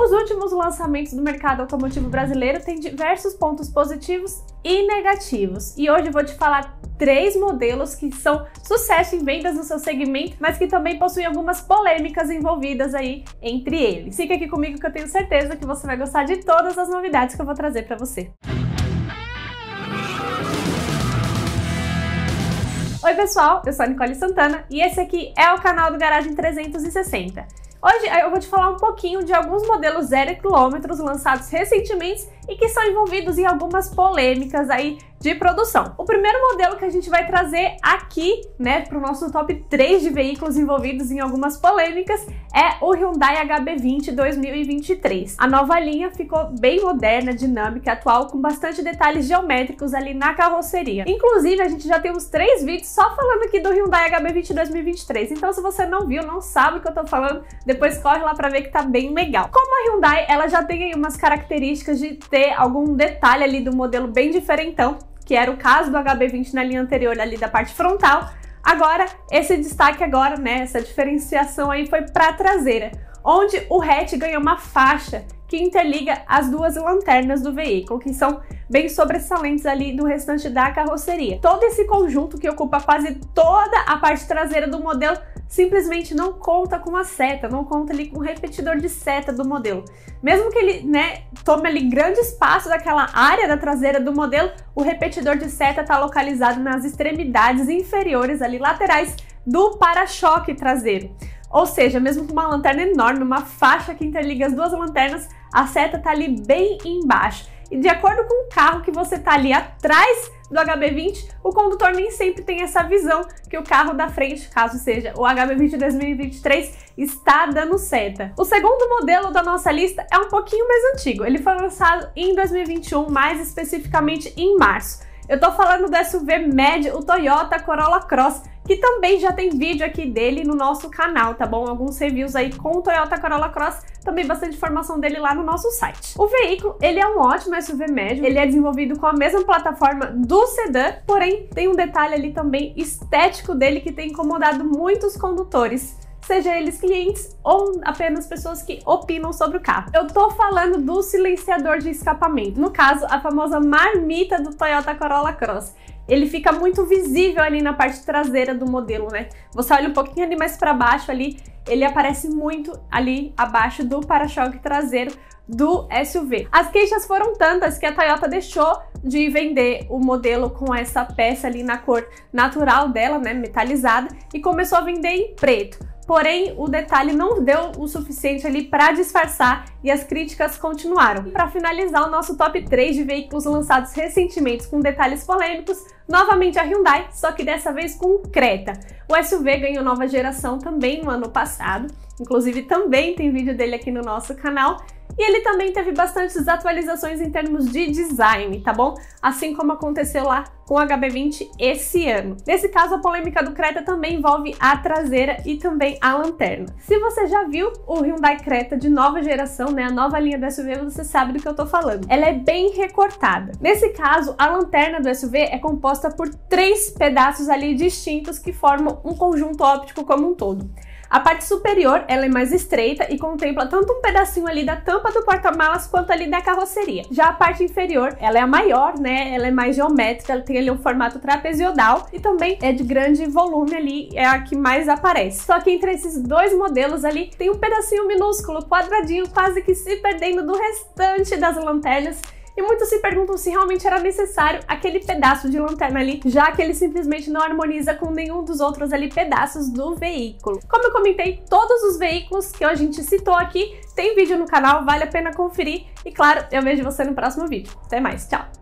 Os últimos lançamentos do mercado automotivo brasileiro têm diversos pontos positivos e negativos, e hoje eu vou te falar três modelos que são sucesso em vendas no seu segmento, mas que também possuem algumas polêmicas envolvidas aí entre eles. Fica aqui comigo que eu tenho certeza que você vai gostar de todas as novidades que eu vou trazer para você. Oi pessoal, eu sou a Nicole Santana e esse aqui é o canal do Garagem 360. Hoje eu vou te falar um pouquinho de alguns modelos zero quilômetros lançados recentemente e que são envolvidos em algumas polêmicas aí de produção. O primeiro modelo que a gente vai trazer aqui, né, para o nosso top 3 de veículos envolvidos em algumas polêmicas é o Hyundai HB20 2023. A nova linha ficou bem moderna, dinâmica, atual, com bastante detalhes geométricos ali na carroceria. Inclusive, a gente já tem uns três vídeos só falando aqui do Hyundai HB20 2023. Então, se você não viu, não sabe o que eu tô falando, depois corre lá para ver que tá bem legal. Como a Hyundai, ela já tem aí umas características de ter algum detalhe ali do modelo bem diferentão, que era o caso do HB20 na linha anterior ali da parte frontal. Agora, esse destaque agora, né, essa diferenciação aí foi para a traseira, onde o hatch ganhou uma faixa que interliga as duas lanternas do veículo, que são bem sobressalentes ali do restante da carroceria. Todo esse conjunto que ocupa quase toda a parte traseira do modelo simplesmente não conta com a seta, não conta ali com o repetidor de seta do modelo. Mesmo que ele, né, tome ali grande espaço daquela área da traseira do modelo, o repetidor de seta está localizado nas extremidades inferiores ali laterais do para-choque traseiro. Ou seja, mesmo com uma lanterna enorme, uma faixa que interliga as duas lanternas, a seta tá ali bem embaixo. E de acordo com o carro que você tá ali atrás do HB20, o condutor nem sempre tem essa visão que o carro da frente, caso seja o HB20 2023, está dando seta. O segundo modelo da nossa lista é um pouquinho mais antigo. Ele foi lançado em 2021, mais especificamente em março. Eu tô falando do SUV médio, o Toyota Corolla Cross, que também já tem vídeo aqui dele no nosso canal, tá bom? Alguns reviews aí com o Toyota Corolla Cross, também bastante informação dele lá no nosso site. O veículo, ele é um ótimo SUV médio, ele é desenvolvido com a mesma plataforma do sedã, porém tem um detalhe ali também estético dele que tem incomodado muitos condutores seja eles clientes ou apenas pessoas que opinam sobre o carro. Eu tô falando do silenciador de escapamento, no caso, a famosa marmita do Toyota Corolla Cross ele fica muito visível ali na parte traseira do modelo, né? Você olha um pouquinho ali mais para baixo ali, ele aparece muito ali abaixo do para-choque traseiro do SUV. As queixas foram tantas que a Toyota deixou de vender o modelo com essa peça ali na cor natural dela, né, metalizada, e começou a vender em preto porém o detalhe não deu o suficiente ali para disfarçar e as críticas continuaram. Para finalizar o nosso top 3 de veículos lançados recentemente com detalhes polêmicos, novamente a Hyundai, só que dessa vez com o Creta. O SUV ganhou nova geração também no ano passado, inclusive também tem vídeo dele aqui no nosso canal. E ele também teve bastantes atualizações em termos de design, tá bom? Assim como aconteceu lá com o HB20 esse ano. Nesse caso, a polêmica do Creta também envolve a traseira e também a lanterna. Se você já viu o Hyundai Creta de nova geração, né, a nova linha do SUV, você sabe do que eu tô falando. Ela é bem recortada. Nesse caso, a lanterna do SUV é composta por três pedaços ali distintos que formam um conjunto óptico como um todo. A parte superior ela é mais estreita e contempla tanto um pedacinho ali da tampa do porta-malas quanto ali da carroceria. Já a parte inferior ela é a maior, né? Ela é mais geométrica, ela tem ali um formato trapezoidal e também é de grande volume ali, é a que mais aparece. Só que entre esses dois modelos ali tem um pedacinho minúsculo, quadradinho, quase que se perdendo do restante das lanternas e muitos se perguntam se realmente era necessário aquele pedaço de lanterna ali, já que ele simplesmente não harmoniza com nenhum dos outros ali pedaços do veículo. Como eu comentei, todos os veículos que a gente citou aqui tem vídeo no canal, vale a pena conferir e claro, eu vejo você no próximo vídeo. Até mais, tchau!